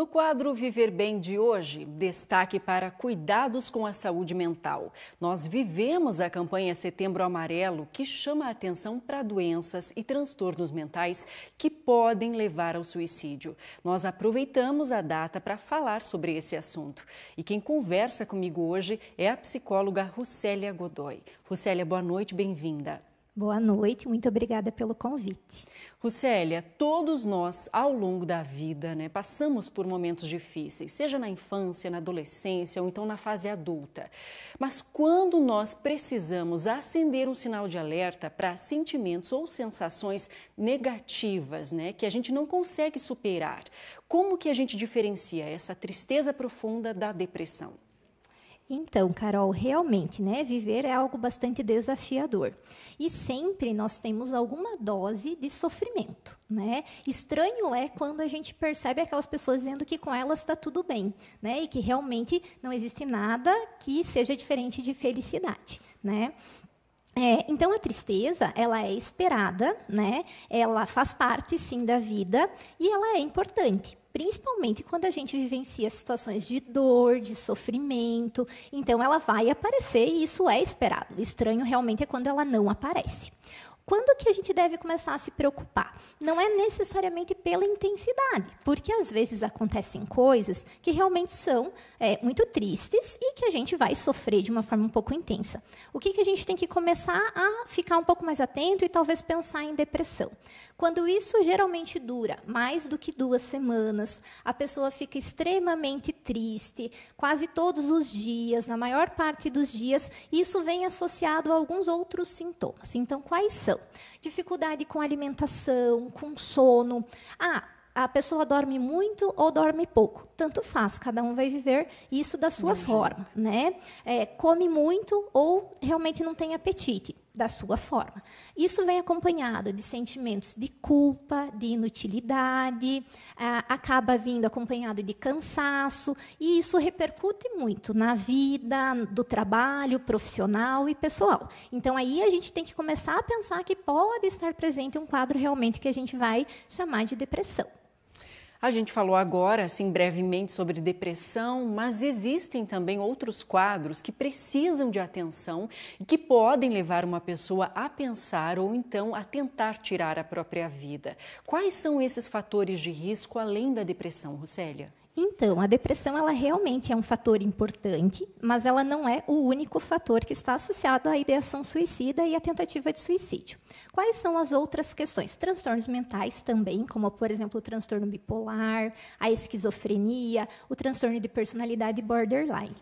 No quadro Viver Bem de hoje, destaque para cuidados com a saúde mental. Nós vivemos a campanha Setembro Amarelo, que chama a atenção para doenças e transtornos mentais que podem levar ao suicídio. Nós aproveitamos a data para falar sobre esse assunto. E quem conversa comigo hoje é a psicóloga Rucélia Godoy. Rucélia, boa noite, bem-vinda. Boa noite, muito obrigada pelo convite. Rucélia, todos nós, ao longo da vida, né, passamos por momentos difíceis, seja na infância, na adolescência ou então na fase adulta. Mas quando nós precisamos acender um sinal de alerta para sentimentos ou sensações negativas, né, que a gente não consegue superar, como que a gente diferencia essa tristeza profunda da depressão? Então, Carol, realmente, né? Viver é algo bastante desafiador. E sempre nós temos alguma dose de sofrimento, né? Estranho é quando a gente percebe aquelas pessoas dizendo que com elas está tudo bem, né? E que realmente não existe nada que seja diferente de felicidade, né? É, então a tristeza ela é esperada, né? Ela faz parte sim da vida e ela é importante principalmente quando a gente vivencia situações de dor, de sofrimento. Então, ela vai aparecer e isso é esperado. O estranho realmente é quando ela não aparece. Quando que a gente deve começar a se preocupar? Não é necessariamente pela intensidade, porque às vezes acontecem coisas que realmente são é, muito tristes e que a gente vai sofrer de uma forma um pouco intensa. O que, que a gente tem que começar a ficar um pouco mais atento e talvez pensar em depressão? Quando isso geralmente dura mais do que duas semanas, a pessoa fica extremamente triste, quase todos os dias, na maior parte dos dias, isso vem associado a alguns outros sintomas. Então, quais são? Dificuldade com alimentação, com sono. Ah, a pessoa dorme muito ou dorme pouco. Tanto faz, cada um vai viver isso da sua forma, né? É, come muito ou realmente não tem apetite da sua forma. Isso vem acompanhado de sentimentos de culpa, de inutilidade, é, acaba vindo acompanhado de cansaço, e isso repercute muito na vida, do trabalho profissional e pessoal. Então, aí a gente tem que começar a pensar que pode estar presente um quadro realmente que a gente vai chamar de depressão. A gente falou agora, assim, brevemente sobre depressão, mas existem também outros quadros que precisam de atenção e que podem levar uma pessoa a pensar ou então a tentar tirar a própria vida. Quais são esses fatores de risco além da depressão, Rosélia? Então, a depressão ela realmente é um fator importante, mas ela não é o único fator que está associado à ideação suicida e à tentativa de suicídio. Quais são as outras questões? Transtornos mentais também, como por exemplo o transtorno bipolar, a esquizofrenia, o transtorno de personalidade borderline.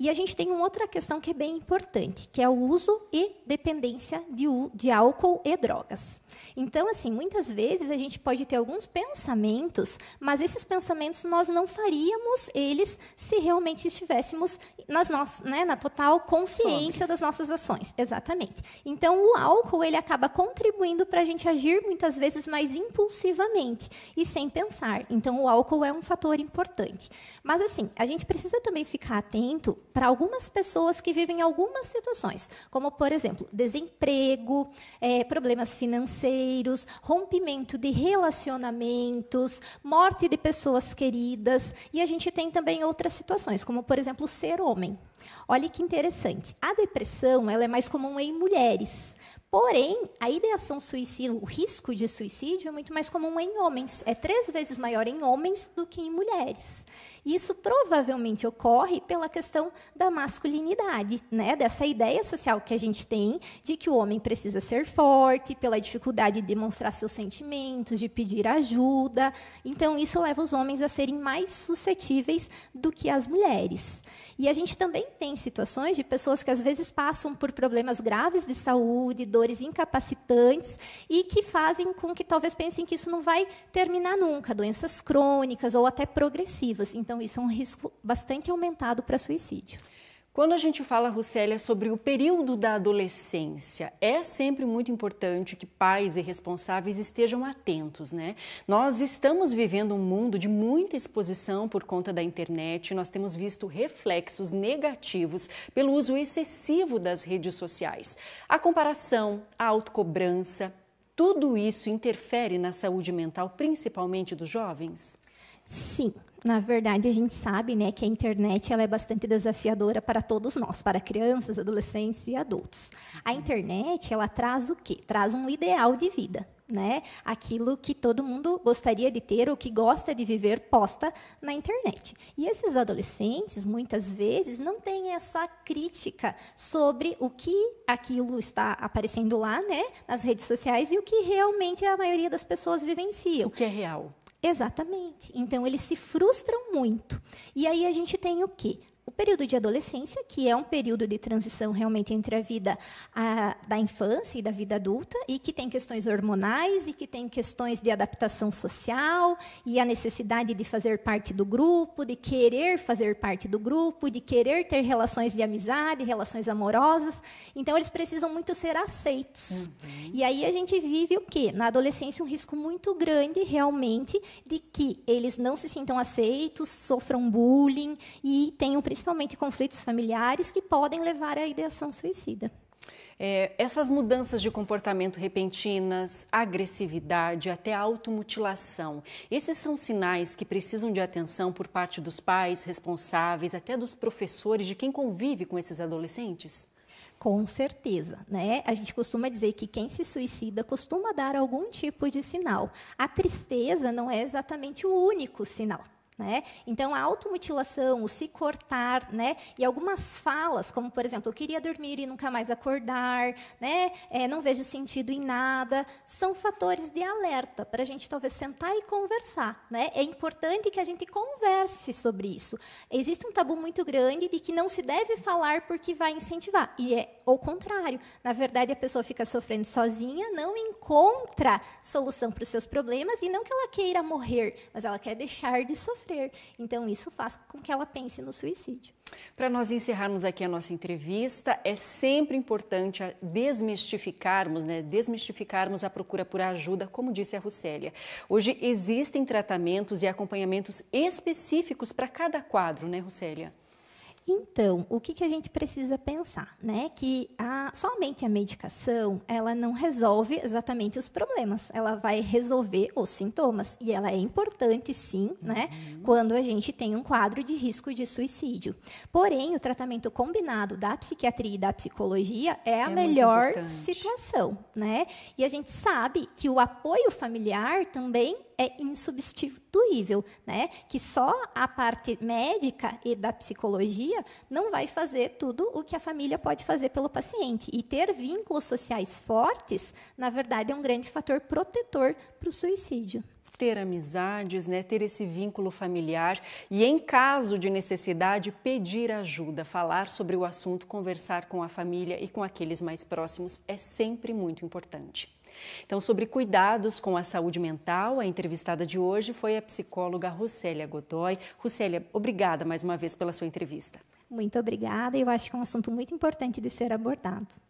E a gente tem uma outra questão que é bem importante, que é o uso e dependência de, de álcool e drogas. Então, assim, muitas vezes a gente pode ter alguns pensamentos, mas esses pensamentos nós não faríamos eles se realmente estivéssemos nas nossas, né, na total consciência Sobres. das nossas ações. Exatamente. Então, o álcool ele acaba contribuindo para a gente agir muitas vezes mais impulsivamente e sem pensar. Então, o álcool é um fator importante. Mas, assim, a gente precisa também ficar atento para algumas pessoas que vivem algumas situações, como, por exemplo, desemprego, é, problemas financeiros, rompimento de relacionamentos, morte de pessoas queridas. E a gente tem também outras situações, como, por exemplo, ser homem. Olha que interessante. A depressão ela é mais comum em mulheres. Porém, a ideação suicida, o risco de suicídio é muito mais comum em homens. É três vezes maior em homens do que em mulheres. Isso provavelmente ocorre pela questão da masculinidade, né? dessa ideia social que a gente tem de que o homem precisa ser forte, pela dificuldade de demonstrar seus sentimentos, de pedir ajuda. Então, isso leva os homens a serem mais suscetíveis do que as mulheres. E a gente também tem situações de pessoas que às vezes passam por problemas graves de saúde, dores incapacitantes e que fazem com que talvez pensem que isso não vai terminar nunca, doenças crônicas ou até progressivas. Então, então, isso é um risco bastante aumentado para suicídio. Quando a gente fala, Rucélia, sobre o período da adolescência, é sempre muito importante que pais e responsáveis estejam atentos, né? Nós estamos vivendo um mundo de muita exposição por conta da internet, nós temos visto reflexos negativos pelo uso excessivo das redes sociais. A comparação, a autocobrança, tudo isso interfere na saúde mental, principalmente dos jovens? Sim, na verdade, a gente sabe né, que a internet ela é bastante desafiadora para todos nós, para crianças, adolescentes e adultos. A internet ela traz o quê? Traz um ideal de vida. Né? Aquilo que todo mundo gostaria de ter ou que gosta de viver posta na internet. E esses adolescentes, muitas vezes, não têm essa crítica sobre o que aquilo está aparecendo lá, né, nas redes sociais e o que realmente a maioria das pessoas vivenciam. O que é real? Exatamente. Então eles se frustram muito. E aí a gente tem o quê? o período de adolescência, que é um período de transição realmente entre a vida a, da infância e da vida adulta, e que tem questões hormonais, e que tem questões de adaptação social, e a necessidade de fazer parte do grupo, de querer fazer parte do grupo, de querer ter relações de amizade, relações amorosas. Então, eles precisam muito ser aceitos. Uhum. E aí a gente vive o quê? Na adolescência, um risco muito grande, realmente, de que eles não se sintam aceitos, sofram bullying e tenham principalmente conflitos familiares, que podem levar à ideação suicida. É, essas mudanças de comportamento repentinas, agressividade, até automutilação, esses são sinais que precisam de atenção por parte dos pais, responsáveis, até dos professores, de quem convive com esses adolescentes? Com certeza, né? A gente costuma dizer que quem se suicida costuma dar algum tipo de sinal. A tristeza não é exatamente o único sinal. Né? Então, a automutilação, o se cortar, né? e algumas falas, como, por exemplo, eu queria dormir e nunca mais acordar, né? É, não vejo sentido em nada, são fatores de alerta para a gente talvez sentar e conversar. Né? É importante que a gente converse sobre isso. Existe um tabu muito grande de que não se deve falar porque vai incentivar, e é o contrário. Na verdade, a pessoa fica sofrendo sozinha, não encontra solução para os seus problemas, e não que ela queira morrer, mas ela quer deixar de sofrer ter. Então, isso faz com que ela pense no suicídio. Para nós encerrarmos aqui a nossa entrevista, é sempre importante desmistificarmos, né, desmistificarmos a procura por ajuda, como disse a Rucélia. Hoje existem tratamentos e acompanhamentos específicos para cada quadro, né, Rucélia? Então, o que, que a gente precisa pensar, né? Que a, somente a medicação ela não resolve exatamente os problemas, ela vai resolver os sintomas e ela é importante sim, né? Uhum. Quando a gente tem um quadro de risco de suicídio. Porém, o tratamento combinado da psiquiatria e da psicologia é a é melhor situação, né? E a gente sabe que o apoio familiar também é insubstituível, né? Que só a parte médica e da psicologia não vai fazer tudo o que a família pode fazer pelo paciente. E ter vínculos sociais fortes, na verdade, é um grande fator protetor para o suicídio ter amizades, né, ter esse vínculo familiar e, em caso de necessidade, pedir ajuda, falar sobre o assunto, conversar com a família e com aqueles mais próximos é sempre muito importante. Então, sobre cuidados com a saúde mental, a entrevistada de hoje foi a psicóloga Rosélia Godoy. Rosélia, obrigada mais uma vez pela sua entrevista. Muito obrigada. Eu acho que é um assunto muito importante de ser abordado.